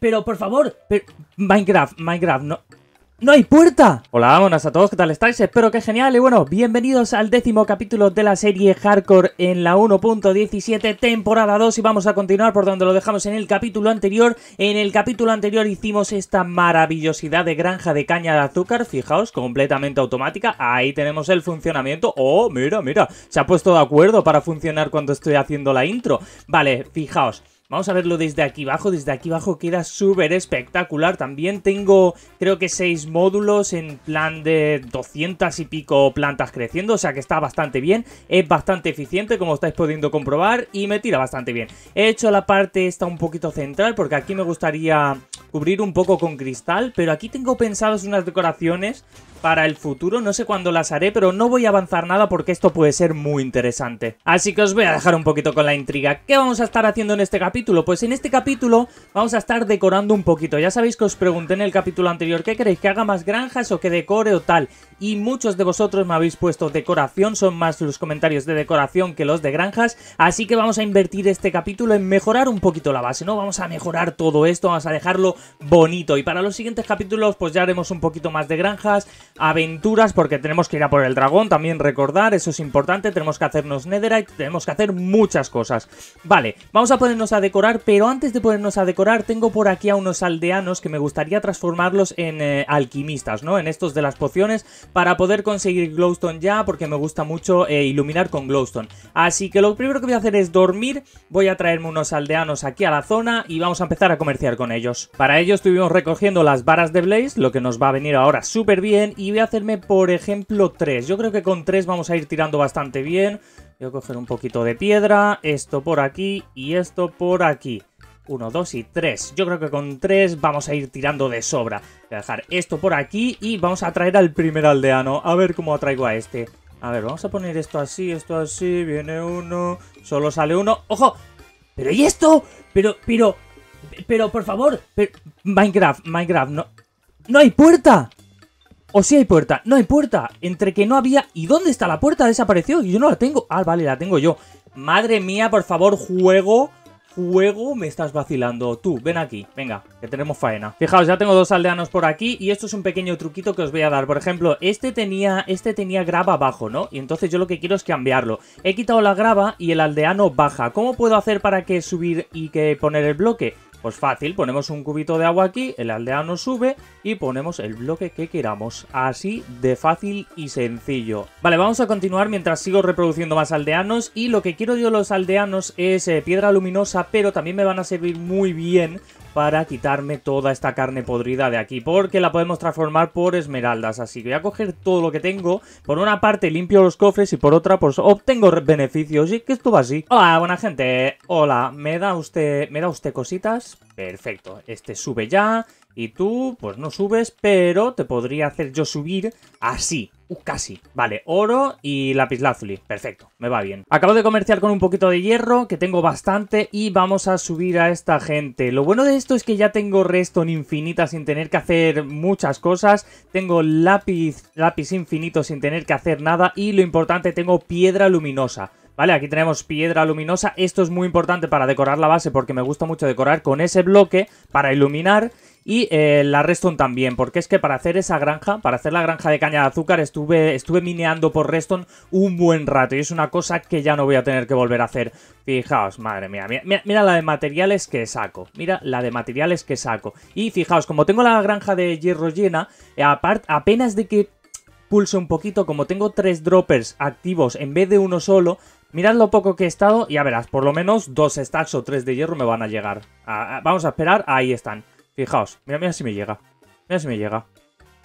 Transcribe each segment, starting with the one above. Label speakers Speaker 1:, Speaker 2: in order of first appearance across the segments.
Speaker 1: Pero, por favor, Minecraft, Minecraft, no... ¡No hay puerta! Hola, buenas a todos, ¿qué tal estáis? Espero que genial y bueno, bienvenidos al décimo capítulo de la serie Hardcore en la 1.17 temporada 2 y vamos a continuar por donde lo dejamos en el capítulo anterior. En el capítulo anterior hicimos esta maravillosidad de granja de caña de azúcar, fijaos, completamente automática, ahí tenemos el funcionamiento. ¡Oh, mira, mira! Se ha puesto de acuerdo para funcionar cuando estoy haciendo la intro. Vale, fijaos. Vamos a verlo desde aquí abajo. Desde aquí abajo queda súper espectacular. También tengo, creo que 6 módulos en plan de 200 y pico plantas creciendo. O sea que está bastante bien. Es bastante eficiente, como estáis pudiendo comprobar. Y me tira bastante bien. He hecho la parte esta un poquito central, porque aquí me gustaría cubrir un poco con cristal. Pero aquí tengo pensadas unas decoraciones para el futuro. No sé cuándo las haré, pero no voy a avanzar nada porque esto puede ser muy interesante. Así que os voy a dejar un poquito con la intriga. ¿Qué vamos a estar haciendo en este capítulo? Pues en este capítulo vamos a estar decorando un poquito. Ya sabéis que os pregunté en el capítulo anterior, ¿qué queréis? ¿Que haga más granjas o que decore o tal? Y muchos de vosotros me habéis puesto decoración, son más los comentarios de decoración que los de granjas, así que vamos a invertir este capítulo en mejorar un poquito la base, ¿no? Vamos a mejorar todo esto, vamos a dejarlo bonito. Y para los siguientes capítulos pues ya haremos un poquito más de granjas, aventuras porque tenemos que ir a por el dragón, también recordar, eso es importante, tenemos que hacernos netherite, tenemos que hacer muchas cosas. Vale, vamos a ponernos a decorar, pero antes de ponernos a decorar tengo por aquí a unos aldeanos que me gustaría transformarlos en eh, alquimistas, ¿no? En estos de las pociones para poder conseguir glowstone ya porque me gusta mucho eh, iluminar con glowstone. Así que lo primero que voy a hacer es dormir, voy a traerme unos aldeanos aquí a la zona y vamos a empezar a comerciar con ellos. Para ello estuvimos recogiendo las varas de Blaze, lo que nos va a venir ahora súper bien y y voy a hacerme, por ejemplo, tres. Yo creo que con tres vamos a ir tirando bastante bien. Voy a coger un poquito de piedra, esto por aquí y esto por aquí. Uno, dos y tres. Yo creo que con tres vamos a ir tirando de sobra. Voy a dejar esto por aquí y vamos a traer al primer aldeano. A ver cómo atraigo a este. A ver, vamos a poner esto así, esto así, viene uno, solo sale uno. ¡Ojo! ¿Pero y esto? Pero, pero, pero, por favor. Minecraft, Minecraft, no... ¡No hay puerta! O si hay puerta. No hay puerta. Entre que no había... ¿Y dónde está la puerta? Desapareció. Yo no la tengo. Ah, vale, la tengo yo. Madre mía, por favor, juego. Juego, me estás vacilando. Tú, ven aquí. Venga, que tenemos faena. Fijaos, ya tengo dos aldeanos por aquí. Y esto es un pequeño truquito que os voy a dar. Por ejemplo, este tenía, este tenía grava abajo, ¿no? Y entonces yo lo que quiero es cambiarlo. He quitado la grava y el aldeano baja. ¿Cómo puedo hacer para que subir y que poner el bloque? Pues fácil, ponemos un cubito de agua aquí, el aldeano sube y ponemos el bloque que queramos. Así de fácil y sencillo. Vale, vamos a continuar mientras sigo reproduciendo más aldeanos y lo que quiero yo los aldeanos es eh, piedra luminosa, pero también me van a servir muy bien para quitarme toda esta carne podrida de aquí, porque la podemos transformar por esmeraldas, así que voy a coger todo lo que tengo, por una parte limpio los cofres y por otra pues obtengo beneficios, y que esto así. Hola, buena gente, hola, ¿me da usted, me da usted cositas? Perfecto, este sube ya, y tú, pues no subes, pero te podría hacer yo subir así. casi. Vale, oro y lápiz lázuli, Perfecto, me va bien. Acabo de comerciar con un poquito de hierro, que tengo bastante, y vamos a subir a esta gente. Lo bueno de esto es que ya tengo en infinita sin tener que hacer muchas cosas. Tengo lápiz, lápiz infinito sin tener que hacer nada. Y lo importante, tengo piedra luminosa. Vale, aquí tenemos piedra luminosa. Esto es muy importante para decorar la base porque me gusta mucho decorar con ese bloque para iluminar y eh, la Reston también, porque es que para hacer esa granja, para hacer la granja de caña de azúcar, estuve, estuve mineando por Reston un buen rato y es una cosa que ya no voy a tener que volver a hacer. Fijaos, madre mía, mira, la de materiales que saco, mira la de materiales que saco. Y fijaos, como tengo la granja de hierro llena, eh, aparte, apenas de que pulse un poquito, como tengo tres droppers activos en vez de uno solo, mirad lo poco que he estado y ya verás, por lo menos dos stacks o tres de hierro me van a llegar. vamos a esperar, ahí están. Fijaos, mira, mira si me llega. Mira si me llega.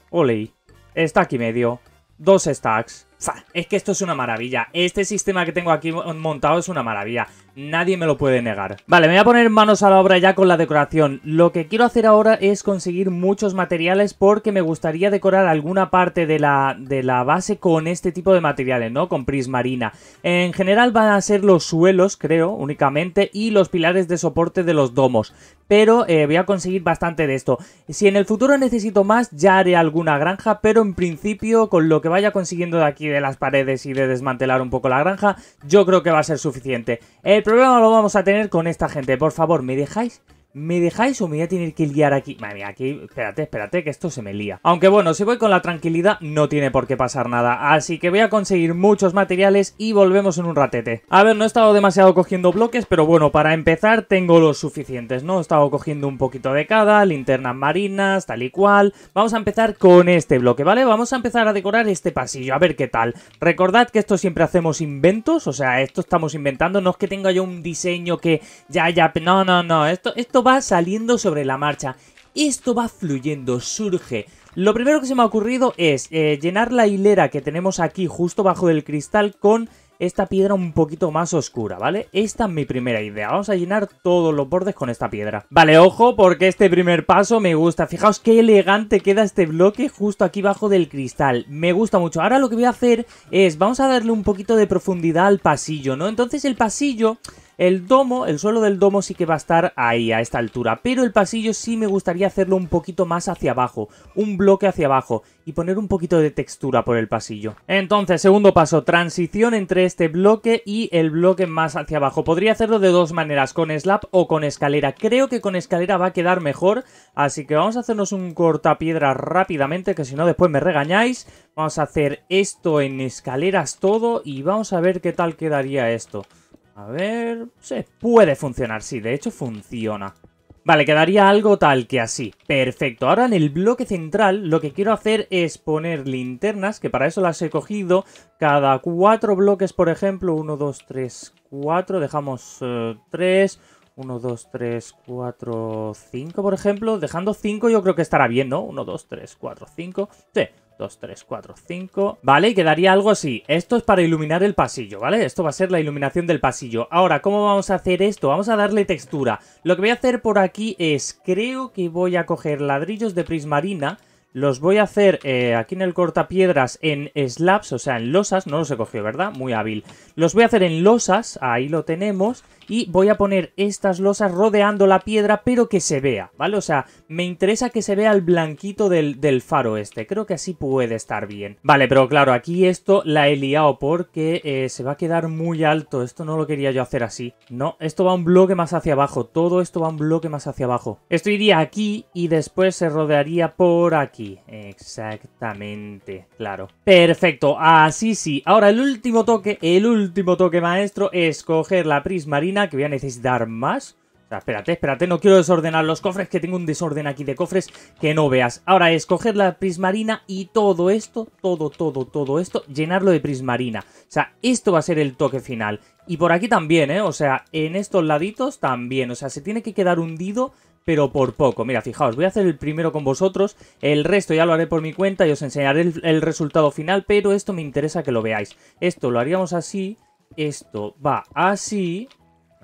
Speaker 1: Ole. Stack y medio. Dos stacks. Es que esto es una maravilla. Este sistema que tengo aquí montado es una maravilla. Nadie me lo puede negar. Vale, me voy a poner manos a la obra ya con la decoración. Lo que quiero hacer ahora es conseguir muchos materiales porque me gustaría decorar alguna parte de la, de la base con este tipo de materiales, ¿no? Con prismarina. En general van a ser los suelos, creo, únicamente, y los pilares de soporte de los domos. Pero eh, voy a conseguir bastante de esto. Si en el futuro necesito más, ya haré alguna granja, pero en principio con lo que vaya consiguiendo de aquí de las paredes y de desmantelar un poco la granja, yo creo que va a ser suficiente. El problema lo vamos a tener con esta gente. Por favor, ¿me dejáis ¿Me dejáis o me voy a tener que liar aquí? Madre mía, aquí... Espérate, espérate, que esto se me lía. Aunque bueno, si voy con la tranquilidad, no tiene por qué pasar nada. Así que voy a conseguir muchos materiales y volvemos en un ratete. A ver, no he estado demasiado cogiendo bloques, pero bueno, para empezar tengo los suficientes, ¿no? He estado cogiendo un poquito de cada, linternas marinas, tal y cual. Vamos a empezar con este bloque, ¿vale? Vamos a empezar a decorar este pasillo, a ver qué tal. Recordad que esto siempre hacemos inventos, o sea, esto estamos inventando. No es que tenga yo un diseño que ya, ya... No, no, no, esto... esto va saliendo sobre la marcha, esto va fluyendo, surge. Lo primero que se me ha ocurrido es eh, llenar la hilera que tenemos aquí justo bajo del cristal con esta piedra un poquito más oscura, ¿vale? Esta es mi primera idea, vamos a llenar todos los bordes con esta piedra. Vale, ojo, porque este primer paso me gusta, fijaos qué elegante queda este bloque justo aquí bajo del cristal, me gusta mucho. Ahora lo que voy a hacer es, vamos a darle un poquito de profundidad al pasillo, ¿no? Entonces el pasillo el domo, el suelo del domo sí que va a estar ahí, a esta altura, pero el pasillo sí me gustaría hacerlo un poquito más hacia abajo, un bloque hacia abajo, y poner un poquito de textura por el pasillo. Entonces, segundo paso, transición entre este bloque y el bloque más hacia abajo. Podría hacerlo de dos maneras, con slab o con escalera. Creo que con escalera va a quedar mejor, así que vamos a hacernos un cortapiedra rápidamente, que si no después me regañáis. Vamos a hacer esto en escaleras todo y vamos a ver qué tal quedaría esto. A ver... Se puede funcionar, sí, de hecho funciona. Vale, quedaría algo tal que así. Perfecto. Ahora en el bloque central lo que quiero hacer es poner linternas, que para eso las he cogido. Cada cuatro bloques, por ejemplo, 1, 2, 3, 4. Dejamos 3, 1, 2, 3, 4, 5, por ejemplo. Dejando 5 yo creo que estará bien, ¿no? 1, 2, 3, 4, 5. Sí, 2, 3, 4, 5. Vale, y quedaría algo así. Esto es para iluminar el pasillo, ¿vale? Esto va a ser la iluminación del pasillo. Ahora, ¿cómo vamos a hacer esto? Vamos a darle textura. Lo que voy a hacer por aquí es, creo que voy a coger ladrillos de prismarina... Los voy a hacer eh, aquí en el cortapiedras en slabs, o sea, en losas. No los he cogido, ¿verdad? Muy hábil. Los voy a hacer en losas, ahí lo tenemos y voy a poner estas losas rodeando la piedra, pero que se vea, ¿vale? O sea, me interesa que se vea el blanquito del, faro este. Creo que así puede estar bien. Vale, pero claro, aquí esto la he liado porque eh, se va a quedar muy alto. Esto no lo quería yo hacer así. No, esto va un bloque más hacia abajo. Todo esto va un bloque más hacia abajo. Esto iría aquí y después se rodearía por aquí. Exactamente, claro. Perfecto, así sí. Ahora el último toque, el último toque maestro es coger la prismarina que voy a necesitar más. O sea, espérate, espérate, no quiero desordenar los cofres, que tengo un desorden aquí de cofres que no veas. Ahora es coger la prismarina y todo esto, todo, todo, todo esto, llenarlo de prismarina. O sea, esto va a ser el toque final. Y por aquí también, ¿eh? O sea, en estos laditos también. O sea, se tiene que quedar hundido pero por poco. Mira, fijaos, voy a hacer el primero con vosotros, el resto ya lo haré por mi cuenta y os enseñaré el, resultado final, pero esto me interesa que lo veáis. Esto lo haríamos así, esto va así,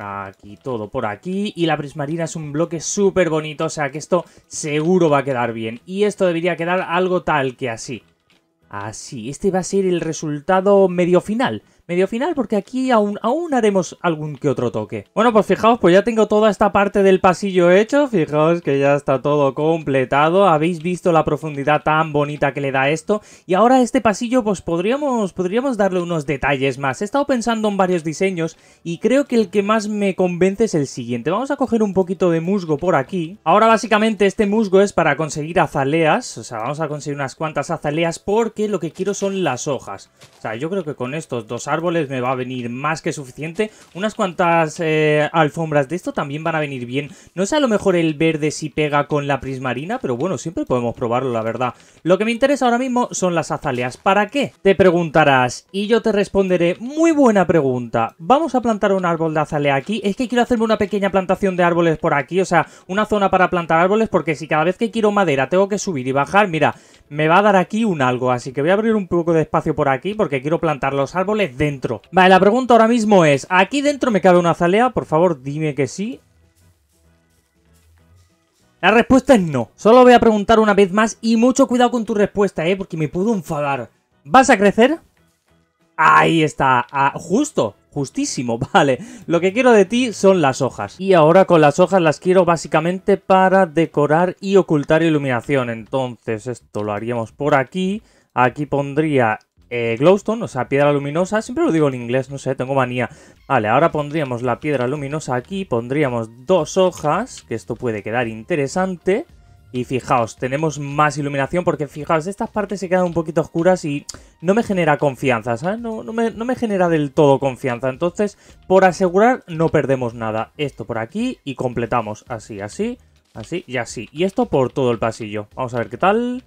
Speaker 1: Aquí todo por aquí. Y la prismarina es un bloque súper bonito, o sea que esto seguro va a quedar bien. Y esto debería quedar algo tal que así. Así, este va a ser el resultado medio final medio final, porque aquí aún, aún haremos algún que otro toque. Bueno, pues fijaos, pues ya tengo toda esta parte del pasillo hecho, fijaos que ya está todo completado, habéis visto la profundidad tan bonita que le da esto, y ahora este pasillo pues podríamos, podríamos darle unos detalles más. He estado pensando en varios diseños y creo que el que más me convence es el siguiente. Vamos a coger un poquito de musgo por aquí. Ahora básicamente este musgo es para conseguir azaleas, o sea, vamos a conseguir unas cuantas azaleas porque lo que quiero son las hojas. O sea, yo creo que con estos dos árboles árboles me va a venir más que suficiente. Unas cuantas eh, alfombras de esto también van a venir bien. No sé a lo mejor el verde si pega con la prismarina, pero bueno, siempre podemos probarlo, la verdad. Lo que me interesa ahora mismo son las azaleas. ¿Para qué? Te preguntarás y yo te responderé, muy buena pregunta. ¿Vamos a plantar un árbol de azalea aquí? Es que quiero hacerme una pequeña plantación de árboles por aquí, o sea, una zona para plantar árboles porque si cada vez que quiero madera tengo que subir y bajar, mira, me va a dar aquí un algo, así que voy a abrir un poco de espacio por aquí porque quiero plantar los árboles dentro. Vale, la pregunta ahora mismo es, ¿aquí dentro me cabe una azalea? Por favor, dime que sí. La respuesta es no. Solo voy a preguntar una vez más y mucho cuidado con tu respuesta, ¿eh? Porque me puedo enfadar. ¿Vas a crecer? Ahí está, ah, justo, justísimo, vale. Lo que quiero de ti son las hojas. Y ahora con las hojas las quiero básicamente para decorar y ocultar iluminación. Entonces esto lo haríamos por aquí. Aquí pondría eh, glowstone, o sea, piedra luminosa. Siempre lo digo en inglés, no sé, tengo manía. Vale, ahora pondríamos la piedra luminosa aquí. Pondríamos dos hojas, que esto puede quedar interesante. Y fijaos, tenemos más iluminación porque fijaos, estas partes se quedan un poquito oscuras y no me genera confianza, ¿sabes? No, no, me, me, genera del todo confianza. Entonces, por asegurar, no perdemos nada. Esto por aquí y completamos. Así, así, así y así. Y esto por todo el pasillo. Vamos a ver qué tal.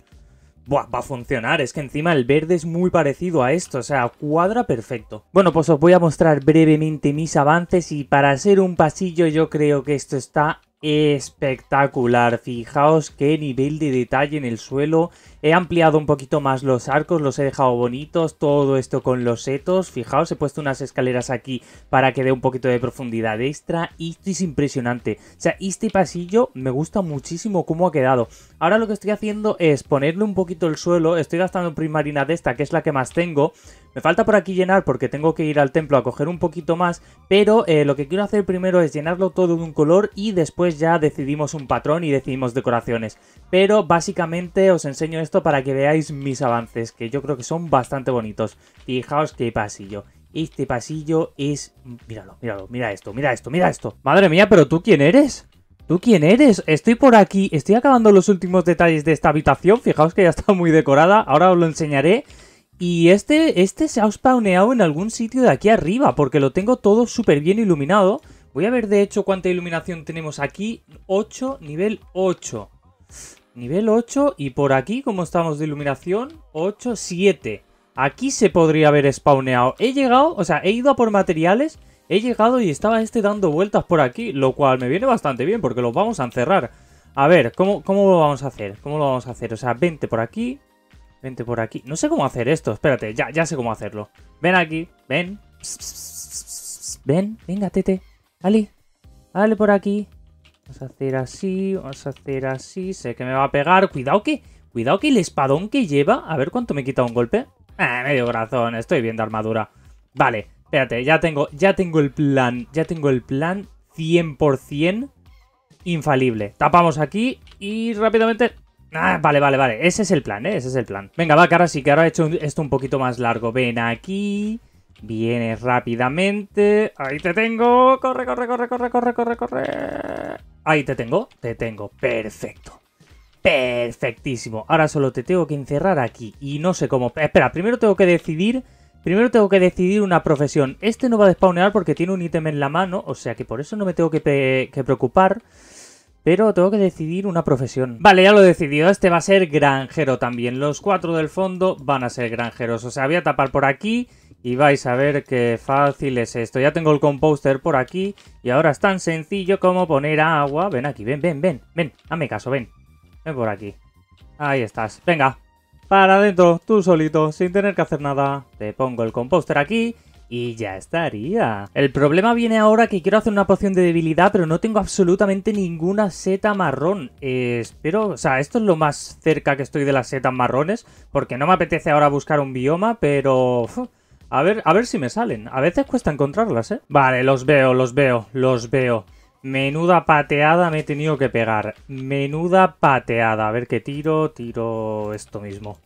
Speaker 1: Buah, va a funcionar, es que encima el verde es muy parecido a esto, o sea, cuadra perfecto. Bueno, pues os voy a mostrar brevemente mis avances y para ser un pasillo yo creo que esto está espectacular. Fijaos qué nivel de detalle en el suelo He ampliado un poquito más los arcos, los he dejado bonitos, todo esto con los setos. Fijaos, he puesto unas escaleras aquí para que dé un poquito de profundidad extra y esto es impresionante. O sea, este pasillo me gusta muchísimo cómo ha quedado. Ahora lo que estoy haciendo es ponerle un poquito el suelo, estoy gastando primarina de esta, que es la que más tengo. Me falta por aquí llenar porque tengo que ir al templo a coger un poquito más, pero eh, lo que quiero hacer primero es llenarlo todo de un color y después ya decidimos un patrón y decidimos decoraciones. Pero básicamente os enseño esto para que veáis mis avances, que yo creo que son bastante bonitos. Fijaos qué pasillo. Este pasillo es... Míralo, míralo, mira esto, mira esto, mira esto. Madre mía, pero ¿tú quién eres? ¿Tú quién eres? Estoy por aquí, estoy acabando los últimos detalles de esta habitación. Fijaos que ya está muy decorada, ahora os lo enseñaré. Y este, este se ha spawneado en algún sitio de aquí arriba, porque lo tengo todo súper bien iluminado. Voy a ver de hecho cuánta iluminación tenemos aquí. 8, nivel 8. Nivel 8 y por aquí, como estamos de iluminación, 8, 7. Aquí se podría haber spawneado. He llegado, o sea, he ido a por materiales, he llegado y estaba este dando vueltas por aquí, lo cual me viene bastante bien porque los vamos a encerrar. A ver, ¿cómo, cómo lo vamos a hacer? ¿Cómo lo vamos a hacer? O sea, 20 por aquí, 20 por aquí. No sé cómo hacer esto, espérate, ya, ya sé cómo hacerlo. Ven aquí, ven. Ven, venga, tete. Ali, dale por aquí. Vamos a hacer así, vamos a hacer así. Sé que me va a pegar. Cuidado que... Cuidado que el espadón que lleva... A ver cuánto me quita un golpe. Ah, medio corazón. Estoy viendo armadura. Vale, espérate. Ya tengo, ya tengo el plan. Ya tengo el plan 100% infalible. Tapamos aquí y rápidamente... Ah, vale, vale, vale. Ese es el plan, ¿eh? Ese es el plan. Venga, va, que ahora sí, que ahora he hecho esto un poquito más largo. Ven aquí... viene rápidamente. Ahí te tengo. Corre, corre, corre, corre, corre, corre, corre. Ahí te tengo, te tengo, perfecto. Perfectísimo. Ahora solo te tengo que encerrar aquí y no sé cómo... Espera, primero tengo que decidir... Primero tengo que decidir una profesión. Este no va a despawnear porque tiene un ítem en la mano, o sea que por eso no me tengo que, que preocupar. Pero tengo que decidir una profesión. Vale, ya lo he decidido. Este va a ser granjero también. Los cuatro del fondo van a ser granjeros. O sea, voy a tapar por aquí y vais a ver qué fácil es esto. Ya tengo el composter por aquí y ahora es tan sencillo como poner agua. Ven aquí, ven, ven, ven, ven, hazme caso, ven. Ven por aquí. Ahí estás. Venga, para adentro, tú solito, sin tener que hacer nada. Te pongo el composter aquí y ya estaría. El problema viene ahora que quiero hacer una poción de debilidad, pero no tengo absolutamente ninguna seta marrón. espero, o sea, esto es lo más cerca que estoy de las setas marrones, porque no me apetece ahora buscar un bioma, pero... A ver, a ver si me salen. A veces cuesta encontrarlas, ¿eh? Vale, los veo, los veo, los veo. Menuda pateada me he tenido que pegar. Menuda pateada. A ver qué tiro. Tiro esto mismo.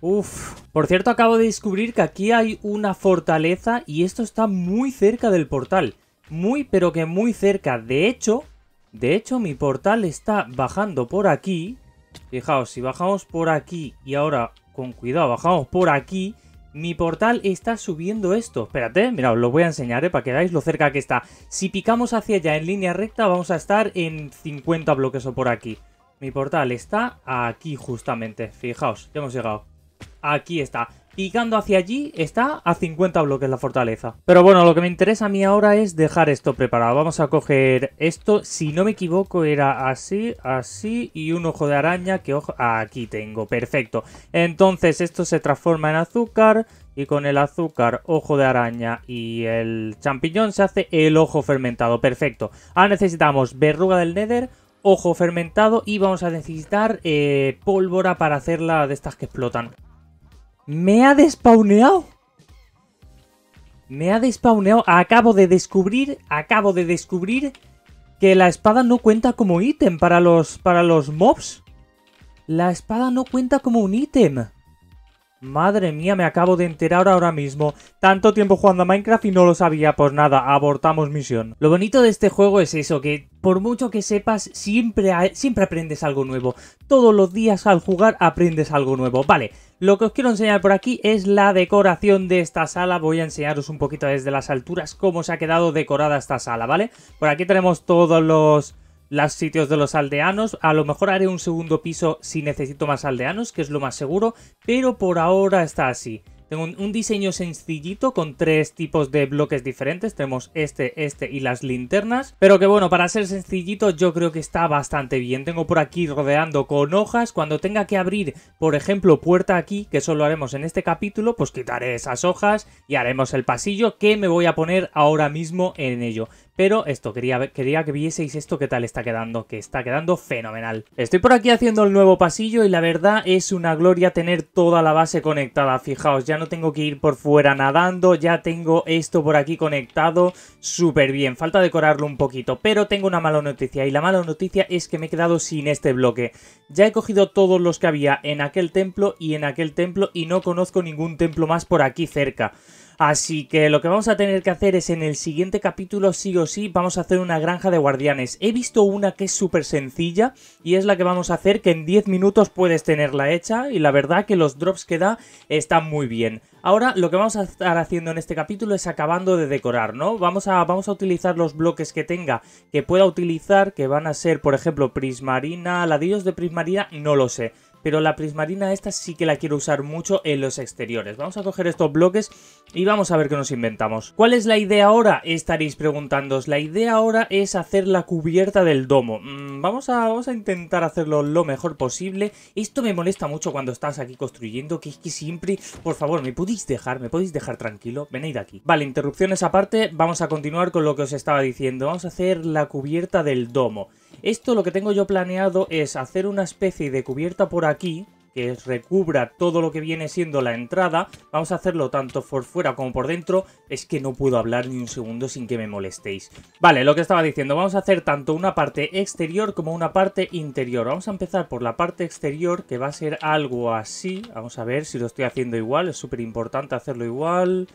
Speaker 1: Uf. Por cierto, acabo de descubrir que aquí hay una fortaleza y esto está muy cerca del portal. Muy, pero que muy cerca. De hecho, de hecho mi portal está bajando por aquí. Fijaos, si bajamos por aquí y ahora, con cuidado, bajamos por aquí mi portal está subiendo esto. Espérate, mira, os lo voy a enseñar, ¿eh? Para que veáis lo cerca que está. Si picamos hacia allá en línea recta, vamos a estar en 50 bloques o por aquí. Mi portal está aquí justamente. Fijaos, ya hemos llegado. Aquí está. Y Picando hacia allí está a 50 bloques la fortaleza. Pero bueno, lo que me interesa a mí ahora es dejar esto preparado. Vamos a coger esto, si no me equivoco era así, así y un ojo de araña que ojo... Aquí tengo, perfecto. Entonces esto se transforma en azúcar y con el azúcar, ojo de araña y el champiñón se hace el ojo fermentado, perfecto. Ahora necesitamos verruga del nether, ojo fermentado y vamos a necesitar eh, pólvora para hacerla de estas que explotan. Me ha despauneado, Me ha despawneado. Acabo de descubrir, acabo de descubrir que la espada no cuenta como ítem para los, para los mobs. La espada no cuenta como un ítem. Madre mía, me acabo de enterar ahora mismo. Tanto tiempo jugando a Minecraft y no lo sabía, pues nada, abortamos misión. Lo bonito de este juego es eso, que por mucho que sepas, siempre, siempre aprendes algo nuevo. Todos los días al jugar aprendes algo nuevo. Vale, lo que os quiero enseñar por aquí es la decoración de esta sala. Voy a enseñaros un poquito desde las alturas cómo se ha quedado decorada esta sala, ¿vale? Por aquí tenemos todos los los sitios de los aldeanos. A lo mejor haré un segundo piso si necesito más aldeanos, que es lo más seguro, pero por ahora está así. Tengo un, diseño sencillito con tres tipos de bloques diferentes. Tenemos este, este y las linternas. Pero que bueno, para ser sencillito yo creo que está bastante bien. Tengo por aquí rodeando con hojas. Cuando tenga que abrir, por ejemplo, puerta aquí, que solo haremos en este capítulo, pues quitaré esas hojas y haremos el pasillo que me voy a poner ahora mismo en ello. Pero esto, quería, quería que vieseis esto qué tal está quedando, que está quedando fenomenal. Estoy por aquí haciendo el nuevo pasillo y la verdad es una gloria tener toda la base conectada. Fijaos, ya no tengo que ir por fuera nadando, ya tengo esto por aquí conectado súper bien. Falta decorarlo un poquito, pero tengo una mala noticia y la mala noticia es que me he quedado sin este bloque. Ya he cogido todos los que había en aquel templo y en aquel templo y no conozco ningún templo más por aquí cerca. Así que lo que vamos a tener que hacer es en el siguiente capítulo sí o sí vamos a hacer una granja de guardianes. He visto una que es súper sencilla y es la que vamos a hacer que en 10 minutos puedes tenerla hecha y la verdad que los drops que da están muy bien. Ahora lo que vamos a estar haciendo en este capítulo es acabando de decorar, ¿no? Vamos a, vamos a utilizar los bloques que tenga, que pueda utilizar, que van a ser por ejemplo prismarina, ladrillos de prismarina, no lo sé pero la prismarina esta sí que la quiero usar mucho en los exteriores. Vamos a coger estos bloques y vamos a ver qué nos inventamos. ¿Cuál es la idea ahora? Estaréis preguntándoos. La idea ahora es hacer la cubierta del domo. Mm, vamos a, vamos a intentar hacerlo lo mejor posible. Esto me molesta mucho cuando estás aquí construyendo, que es que siempre... Por favor, ¿me podéis dejar? ¿Me podéis dejar tranquilo? Venid aquí. Vale, interrupciones aparte, vamos a continuar con lo que os estaba diciendo. Vamos a hacer la cubierta del domo. Esto lo que tengo yo planeado es hacer una especie de cubierta por aquí que recubra todo lo que viene siendo la entrada. Vamos a hacerlo tanto por fuera como por dentro. Es que no puedo hablar ni un segundo sin que me molestéis. Vale, lo que estaba diciendo, vamos a hacer tanto una parte exterior como una parte interior. Vamos a empezar por la parte exterior, que va a ser algo así. Vamos a ver si lo estoy haciendo igual, es súper importante hacerlo igual...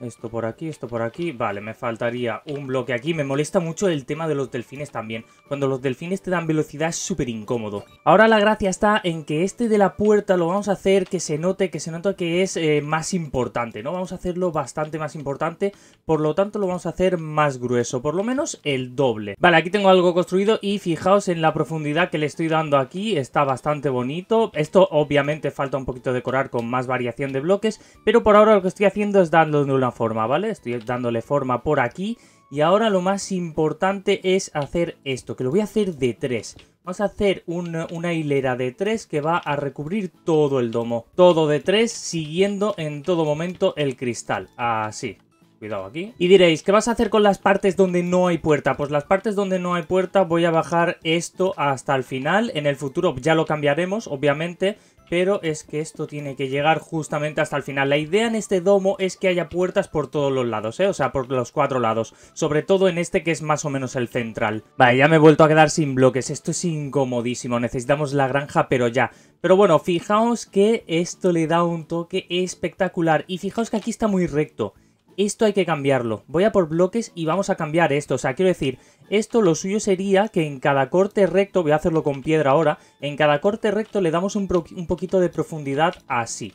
Speaker 1: Esto por aquí, esto por aquí. Vale, me faltaría un bloque aquí. Me molesta mucho el tema de los delfines también. Cuando los delfines te dan velocidad es súper incómodo. Ahora la gracia está en que este de la puerta lo vamos a hacer que se note, que se nota que es eh, más importante, ¿no? Vamos a hacerlo bastante más importante. Por lo tanto lo vamos a hacer más grueso, por lo menos el doble. Vale, aquí tengo algo construido y fijaos en la profundidad que le estoy dando aquí. Está bastante bonito. Esto obviamente falta un poquito decorar con más variación de bloques, pero por ahora lo que estoy haciendo es dándole una forma, ¿vale? Estoy dándole forma por aquí. Y ahora lo más importante es hacer esto, que lo voy a hacer de tres. Vamos a hacer una, hilera de tres que va a recubrir todo el domo. Todo de tres, siguiendo en todo momento el cristal. Así, cuidado aquí. Y diréis, ¿qué vas a hacer con las partes donde no hay puerta? Pues las partes donde no hay puerta voy a bajar esto hasta el final. En el futuro ya lo cambiaremos, obviamente, pero es que esto tiene que llegar justamente hasta el final. La idea en este domo es que haya puertas por todos los lados, ¿eh? o sea, por los cuatro lados, sobre todo en este que es más o menos el central. Vale, ya me he vuelto a quedar sin bloques, esto es incomodísimo, necesitamos la granja, pero ya. Pero bueno, fijaos que esto le da un toque espectacular y fijaos que aquí está muy recto esto hay que cambiarlo. Voy a por bloques y vamos a cambiar esto. O sea, quiero decir, esto lo suyo sería que en cada corte recto, voy a hacerlo con piedra ahora, en cada corte recto le damos un, poquito de profundidad así.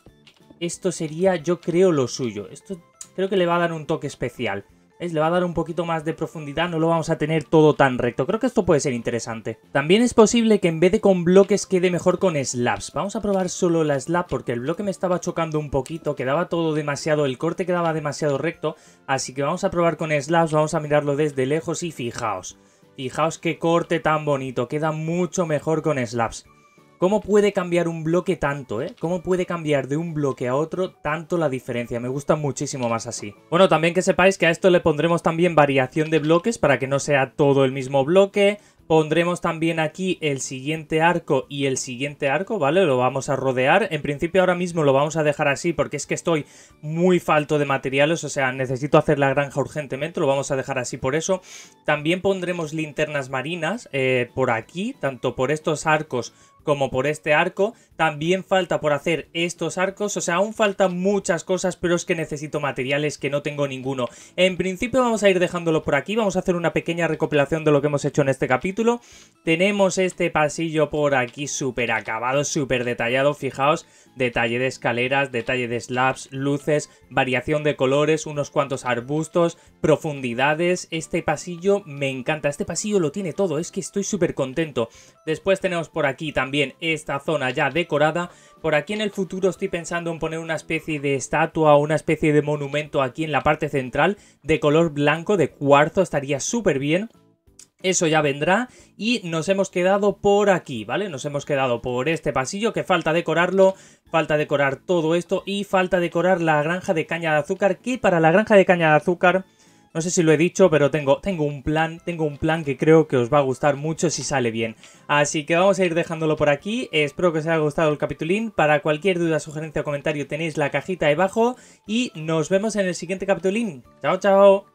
Speaker 1: Esto sería, yo creo, lo suyo. Esto creo que le va a dar un toque especial. Le va a dar un poquito más de profundidad, no lo vamos a tener todo tan recto. Creo que esto puede ser interesante. También es posible que en vez de con bloques quede mejor con slabs. Vamos a probar solo la slab porque el bloque me estaba chocando un poquito, quedaba todo demasiado, el corte quedaba demasiado recto. Así que vamos a probar con slabs, vamos a mirarlo desde lejos y fijaos. Fijaos qué corte tan bonito, queda mucho mejor con slabs. ¿Cómo puede cambiar un bloque tanto, eh? ¿Cómo puede cambiar de un bloque a otro tanto la diferencia? Me gusta muchísimo más así. Bueno, también que sepáis que a esto le pondremos también variación de bloques para que no sea todo el mismo bloque. Pondremos también aquí el siguiente arco y el siguiente arco, ¿vale? Lo vamos a rodear. En principio ahora mismo lo vamos a dejar así porque es que estoy muy falto de materiales, o sea, necesito hacer la granja urgentemente, lo vamos a dejar así por eso. También pondremos linternas marinas eh, por aquí, tanto por estos arcos como por este arco. También falta por hacer estos arcos, o sea, aún faltan muchas cosas, pero es que necesito materiales que no tengo ninguno. En principio vamos a ir dejándolo por aquí, vamos a hacer una pequeña recopilación de lo que hemos hecho en este capítulo. Tenemos este pasillo por aquí súper acabado, súper detallado, fijaos, detalle de escaleras, detalle de slabs, luces, variación de colores, unos cuantos arbustos, profundidades. Este pasillo me encanta, este pasillo lo tiene todo, es que estoy súper contento. Después tenemos por aquí también Bien, esta zona ya decorada. Por aquí en el futuro estoy pensando en poner una especie de estatua o una especie de monumento aquí en la parte central de color blanco, de cuarzo, estaría súper bien. Eso ya vendrá y nos hemos quedado por aquí, ¿vale? Nos hemos quedado por este pasillo que falta decorarlo, falta decorar todo esto y falta decorar la granja de caña de azúcar que para la granja de caña de azúcar no sé si lo he dicho, pero tengo, tengo un plan, tengo un plan que creo que os va a gustar mucho si sale bien. Así que vamos a ir dejándolo por aquí, espero que os haya gustado el capitulín, para cualquier duda, sugerencia o comentario tenéis la cajita debajo y nos vemos en el siguiente capitulín. ¡Chao, chao!